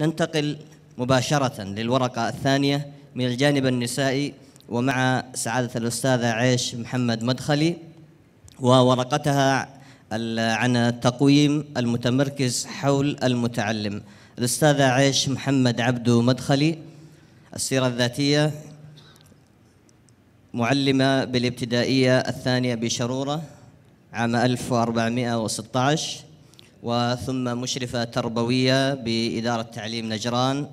ننتقل مباشرة للورقة الثانية من الجانب النسائي ومع سعادة الأستاذة عيش محمد مدخلي وورقتها عن التقويم المتمركز حول المتعلم الأستاذة عيش محمد عبدو مدخلي السيرة الذاتية معلمة بالابتدائية الثانية بشرورة عام 1416 وثم مشرفة تربوية بإدارة تعليم نجران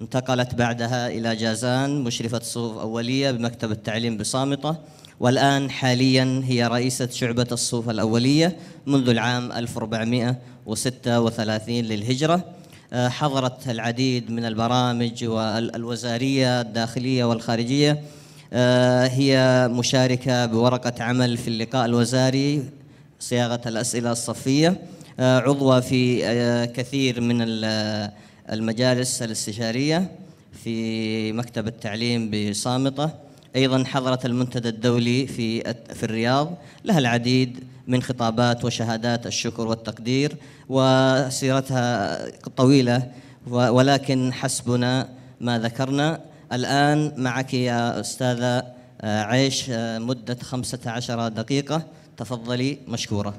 انتقلت بعدها إلى جازان مشرفة صفوف أولية بمكتب التعليم بصامتة والآن حاليا هي رئيسة شعبة الصفوف الأولية منذ العام 1436 للهجرة آه، حضرت العديد من البرامج والوزارية الداخلية والخارجية آه، هي مشاركة بورقة عمل في اللقاء الوزاري صياغة الأسئلة الصفية آه، عضوة في آه، كثير من آه، المجالس الاستشارية في مكتب التعليم بصامتة أيضا حضرت المنتدى الدولي في في الرياض لها العديد من خطابات وشهادات الشكر والتقدير وسيرتها طويلة ولكن حسبنا ما ذكرنا الآن معك يا أستاذة عيش مدة 15 دقيقة تفضلي مشكورة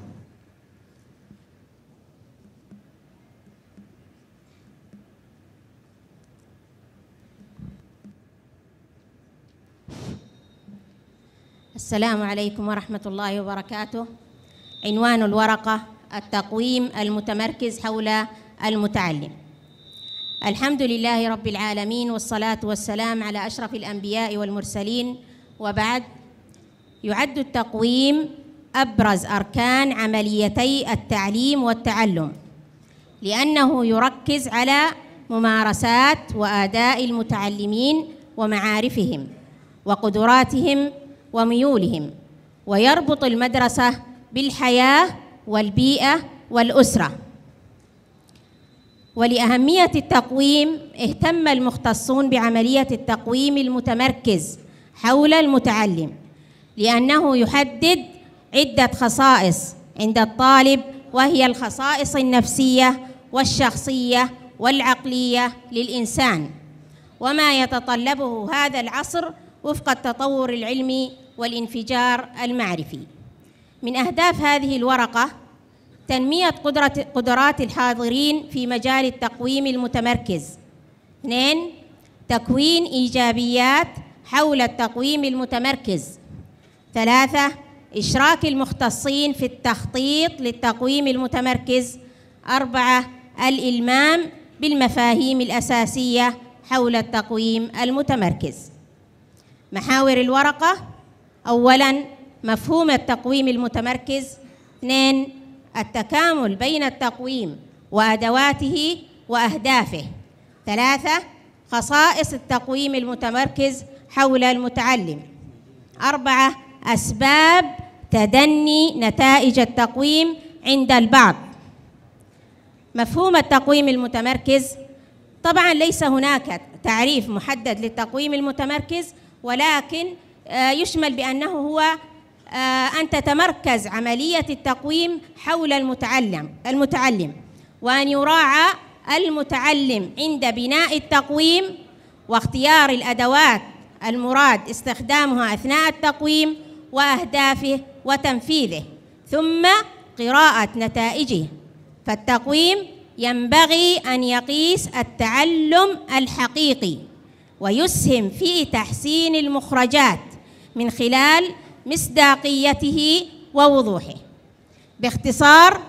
السلام عليكم ورحمة الله وبركاته عنوان الورقة التقويم المتمركز حول المتعلم الحمد لله رب العالمين والصلاة والسلام على أشرف الأنبياء والمرسلين وبعد يعد التقويم أبرز أركان عمليتي التعليم والتعلم لأنه يركز على ممارسات وآداء المتعلمين ومعارفهم وقدراتهم وميولهم ويربط المدرسة بالحياة والبيئة والأسرة ولأهمية التقويم اهتم المختصون بعملية التقويم المتمركز حول المتعلم لأنه يحدد عدة خصائص عند الطالب وهي الخصائص النفسية والشخصية والعقلية للإنسان وما يتطلبه هذا العصر وفق التطور العلمي والانفجار المعرفي من أهداف هذه الورقة تنمية قدرة قدرات الحاضرين في مجال التقويم المتمركز اثنين تكوين إيجابيات حول التقويم المتمركز ثلاثة إشراك المختصين في التخطيط للتقويم المتمركز أربعة الإلمام بالمفاهيم الأساسية حول التقويم المتمركز محاور الورقة أولا مفهوم التقويم المتمركز اثنين التكامل بين التقويم وأدواته وأهدافه ثلاثة خصائص التقويم المتمركز حول المتعلم أربعة أسباب تدني نتائج التقويم عند البعض مفهوم التقويم المتمركز طبعا ليس هناك تعريف محدد للتقويم المتمركز ولكن آه، يشمل بأنه هو آه، أن تتمركز عملية التقويم حول المتعلم المتعلم وأن يراعى المتعلم عند بناء التقويم واختيار الأدوات المراد استخدامها أثناء التقويم وأهدافه وتنفيذه ثم قراءة نتائجه فالتقويم ينبغي أن يقيس التعلم الحقيقي ويسهم في تحسين المخرجات من خلال مصداقيته ووضوحه باختصار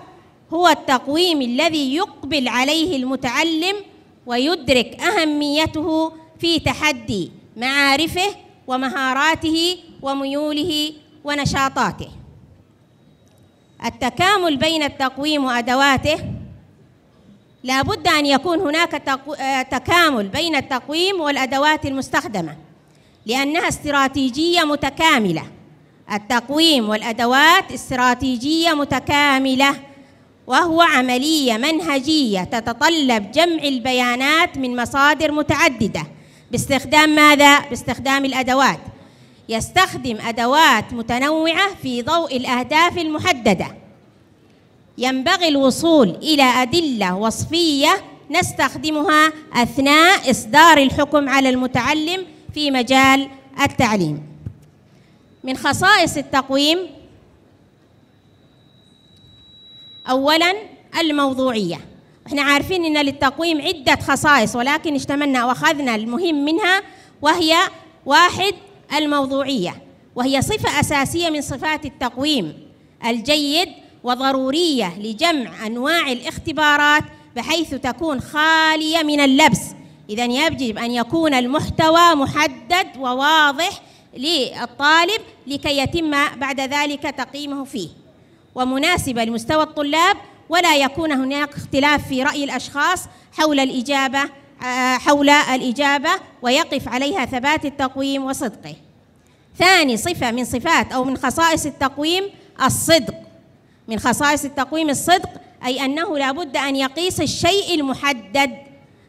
هو التقويم الذي يقبل عليه المتعلم ويدرك اهميته في تحدي معارفه ومهاراته وميوله ونشاطاته التكامل بين التقويم وادواته لا بد ان يكون هناك آه، تكامل بين التقويم والادوات المستخدمه لأنها استراتيجية متكاملة التقويم والأدوات استراتيجية متكاملة وهو عملية منهجية تتطلب جمع البيانات من مصادر متعددة باستخدام ماذا؟ باستخدام الأدوات يستخدم أدوات متنوعة في ضوء الأهداف المحددة ينبغي الوصول إلى أدلة وصفية نستخدمها أثناء إصدار الحكم على المتعلم في مجال التعليم من خصائص التقويم أولا الموضوعية احنا عارفين ان للتقويم عدة خصائص ولكن اشتملنا واخذنا المهم منها وهي واحد الموضوعية وهي صفة أساسية من صفات التقويم الجيد وضرورية لجمع أنواع الاختبارات بحيث تكون خالية من اللبس إذا يجب أن يكون المحتوى محدد وواضح للطالب لكي يتم بعد ذلك تقييمه فيه ومناسبة لمستوى الطلاب ولا يكون هناك اختلاف في رأي الأشخاص حول الإجابة آه، حول الإجابة ويقف عليها ثبات التقويم وصدقه ثاني صفة من صفات أو من خصائص التقويم الصدق من خصائص التقويم الصدق أي أنه لا بد أن يقيس الشيء المحدد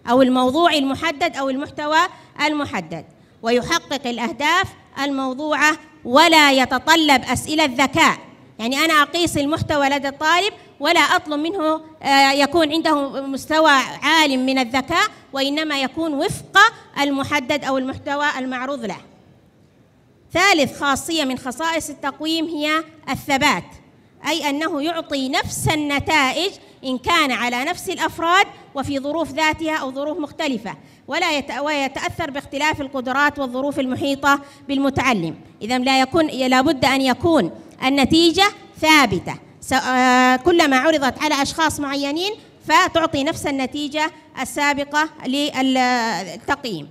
أو الموضوع المحدد أو المحتوى المحدد ويحقق الأهداف الموضوعة ولا يتطلب أسئلة ذكاء يعني أنا أقيس المحتوى لدى الطالب ولا أطلب منه آه، يكون عنده مستوى عال من الذكاء وإنما يكون وفق المحدد أو المحتوى المعروض له ثالث خاصية من خصائص التقويم هي الثبات أي أنه يعطي نفس النتائج إن كان على نفس الأفراد وفي ظروف ذاتها أو ظروف مختلفة ولا ويتأثر باختلاف القدرات والظروف المحيطة بالمتعلم إذا لا يكون لابد أن يكون النتيجة ثابتة آه، كلما عرضت على أشخاص معينين فتعطي نفس النتيجة السابقة للتقييم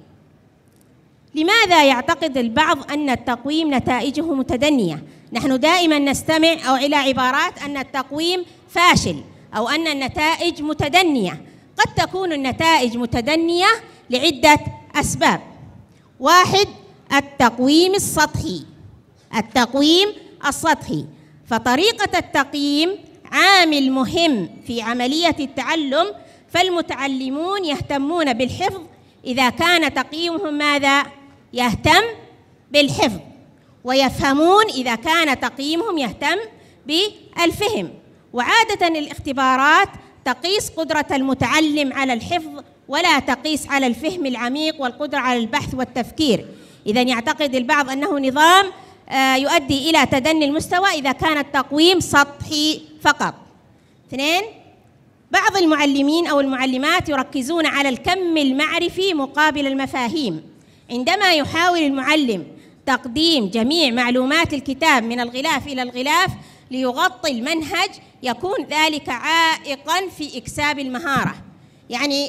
لماذا يعتقد البعض أن التقويم نتائجه متدنية؟ نحن دائما نستمع أو إلى عبارات أن التقويم فاشل أو أن النتائج متدنية قد تكون النتائج متدنية لعدة أسباب واحد التقويم السطحي التقويم السطحي فطريقة التقييم عامل مهم في عملية التعلم فالمتعلمون يهتمون بالحفظ إذا كان تقييمهم ماذا؟ يهتم بالحفظ ويفهمون إذا كان تقييمهم يهتم بالفهم وعادة الاختبارات تقيس قدرة المتعلم على الحفظ ولا تقيس على الفهم العميق والقدرة على البحث والتفكير إذا يعتقد البعض أنه نظام آه، يؤدي إلى تدني المستوى إذا كان التقويم سطحي فقط اثنين بعض المعلمين أو المعلمات يركزون على الكم المعرفي مقابل المفاهيم عندما يحاول المعلم تقديم جميع معلومات الكتاب من الغلاف إلى الغلاف ليغطي المنهج يكون ذلك عائقا في إكساب المهارة يعني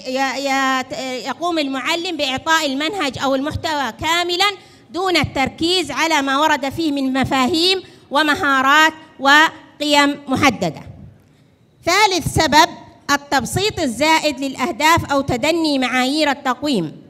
يقوم المعلم بإعطاء المنهج أو المحتوى كاملا دون التركيز على ما ورد فيه من مفاهيم ومهارات وقيم محددة ثالث سبب التبسيط الزائد للأهداف أو تدني معايير التقويم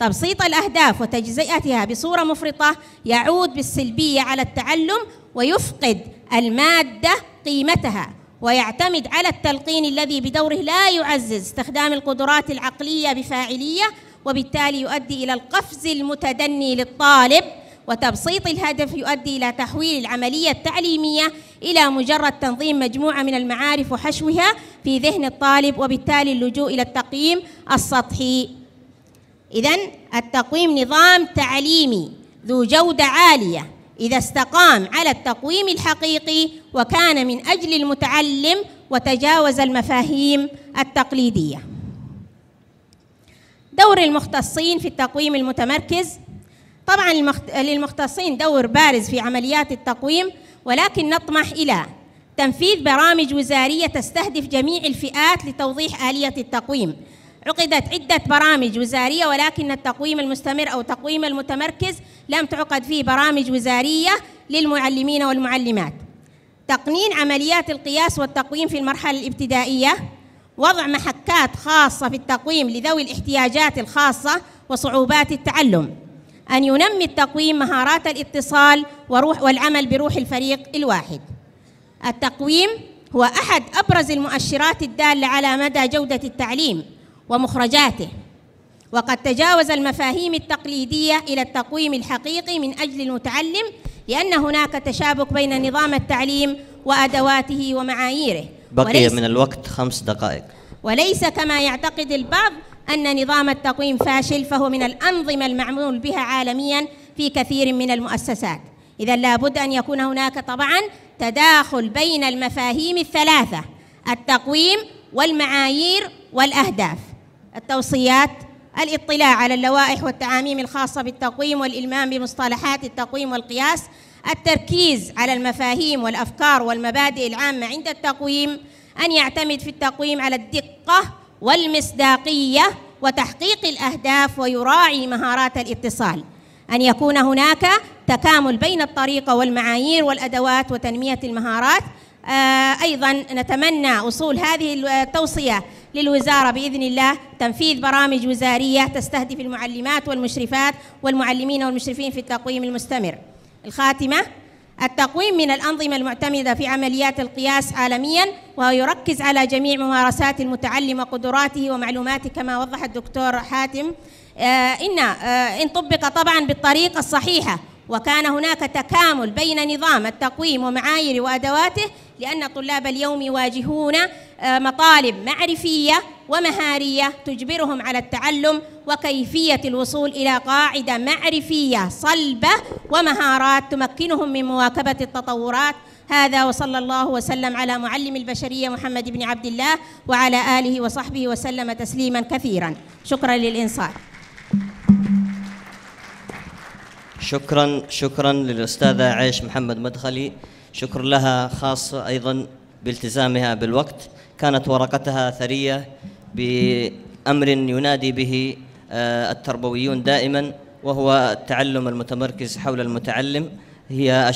تبسيط الأهداف وتجزئتها بصورة مفرطة يعود بالسلبية على التعلم ويفقد المادة قيمتها ويعتمد على التلقين الذي بدوره لا يعزز استخدام القدرات العقلية بفاعلية وبالتالي يؤدي إلى القفز المتدني للطالب وتبسيط الهدف يؤدي إلى تحويل العملية التعليمية إلى مجرد تنظيم مجموعة من المعارف وحشوها في ذهن الطالب وبالتالي اللجوء إلى التقييم السطحي إذا التقويم نظام تعليمي ذو جودة عالية إذا استقام على التقويم الحقيقي وكان من أجل المتعلم وتجاوز المفاهيم التقليدية دور المختصين في التقويم المتمركز طبعا للمختصين دور بارز في عمليات التقويم ولكن نطمح إلى تنفيذ برامج وزارية تستهدف جميع الفئات لتوضيح آلية التقويم عقدت عدة برامج وزارية ولكن التقويم المستمر أو تقويم المتمركز لم تعقد فيه برامج وزارية للمعلمين والمعلمات تقنين عمليات القياس والتقويم في المرحلة الابتدائية وضع محكات خاصة في التقويم لذوي الاحتياجات الخاصة وصعوبات التعلم أن ينمي التقويم مهارات الاتصال وروح والعمل بروح الفريق الواحد التقويم هو أحد أبرز المؤشرات الدالة على مدى جودة التعليم ومخرجاته وقد تجاوز المفاهيم التقليدية إلى التقويم الحقيقي من أجل المتعلم لأن هناك تشابك بين نظام التعليم وأدواته ومعاييره بقي من الوقت خمس دقائق وليس كما يعتقد البعض أن نظام التقويم فاشل فهو من الأنظمة المعمول بها عالميا في كثير من المؤسسات إذا لابد أن يكون هناك طبعا تداخل بين المفاهيم الثلاثة التقويم والمعايير والأهداف التوصيات الاطلاع على اللوائح والتعاميم الخاصة بالتقويم والإلمام بمصطلحات التقويم والقياس التركيز على المفاهيم والأفكار والمبادئ العامة عند التقويم أن يعتمد في التقويم على الدقة والمصداقية وتحقيق الأهداف ويراعي مهارات الاتصال أن يكون هناك تكامل بين الطريقة والمعايير والأدوات وتنمية المهارات آه، أيضا نتمنى وصول هذه التوصية للوزارة بإذن الله تنفيذ برامج وزارية تستهدف المعلمات والمشرفات والمعلمين والمشرفين في التقويم المستمر الخاتمة التقويم من الأنظمة المعتمدة في عمليات القياس عالميا وهو يركز على جميع ممارسات المتعلم وقدراته ومعلوماته كما وضح الدكتور حاتم آه، إن آه، إن طبق طبعا بالطريقة الصحيحة وكان هناك تكامل بين نظام التقويم ومعاييره وأدواته لأن طلاب اليوم يواجهون آه، مطالب معرفية ومهارية تجبرهم على التعلم وكيفية الوصول إلى قاعدة معرفية صلبة ومهارات تمكنهم من مواكبة التطورات هذا وصلى الله وسلم على معلم البشرية محمد بن عبد الله وعلى آله وصحبه وسلم تسليما كثيرا شكرا للإنصات شكرا شكرا للأستاذة عيش محمد مدخلي شكر لها خاص أيضا بالتزامها بالوقت كانت ورقتها ثرية بأمر ينادي به آه، التربويون دائما وهو التعلم المتمركز حول المتعلم هي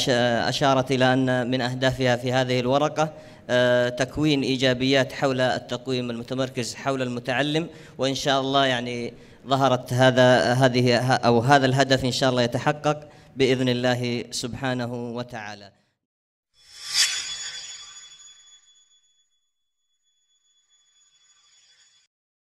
أشارت إلى أن من أهدافها في هذه الورقة آه، تكوين إيجابيات حول التقويم المتمركز حول المتعلم وإن شاء الله يعني ظهرت هذا هذه أو هذا الهدف إن شاء الله يتحقق بإذن الله سبحانه وتعالى